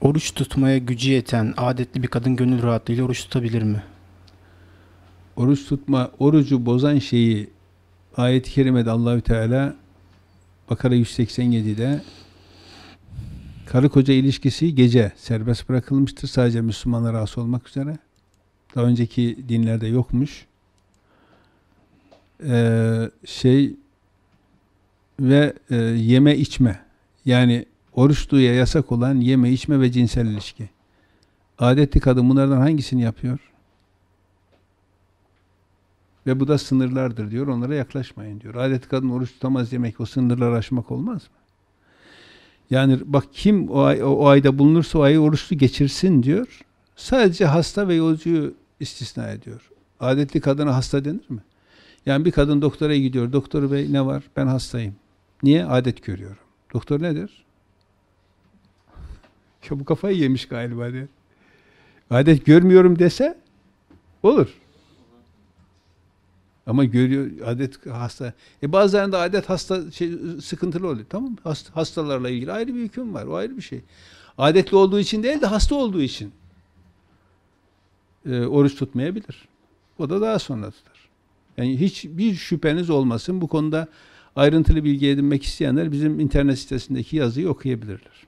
Oruç tutmaya gücü yeten adetli bir kadın gönül rahatlığıyla oruç tutabilir mi? Oruç tutma, orucu bozan şeyi ayet-i kerimede Allahü Teala Bakara 187'de karı koca ilişkisi gece serbest bırakılmıştır. Sadece Müslümanlara has olmak üzere. Daha önceki dinlerde yokmuş. Ee, şey ve e, yeme içme yani oruçluya yasak olan yeme, içme ve cinsel ilişki. Adetli kadın bunlardan hangisini yapıyor? Ve bu da sınırlardır diyor, onlara yaklaşmayın diyor. Adetli kadın oruç tutamaz demek, o sınırları aşmak olmaz mı? Yani bak kim o, ay, o ayda bulunursa o ayı oruçlu geçirsin diyor. Sadece hasta ve yolcuyu istisna ediyor. Adetli kadına hasta denir mi? Yani bir kadın doktora gidiyor. Doktor bey ne var? Ben hastayım. Niye? Adet görüyorum. Doktor nedir? bu kafayı yemiş galiba diye. Adet görmüyorum dese olur. Ama görüyor adet hasta. E bazılarında adet hasta şey, sıkıntılı oluyor. Tamam Hast, Hastalarla ilgili ayrı bir hüküm var. O ayrı bir şey. Adetli olduğu için değil de hasta olduğu için e, oruç tutmayabilir. O da daha sonra tutar. Yani bir şüpheniz olmasın. Bu konuda ayrıntılı bilgi edinmek isteyenler bizim internet sitesindeki yazıyı okuyabilirler.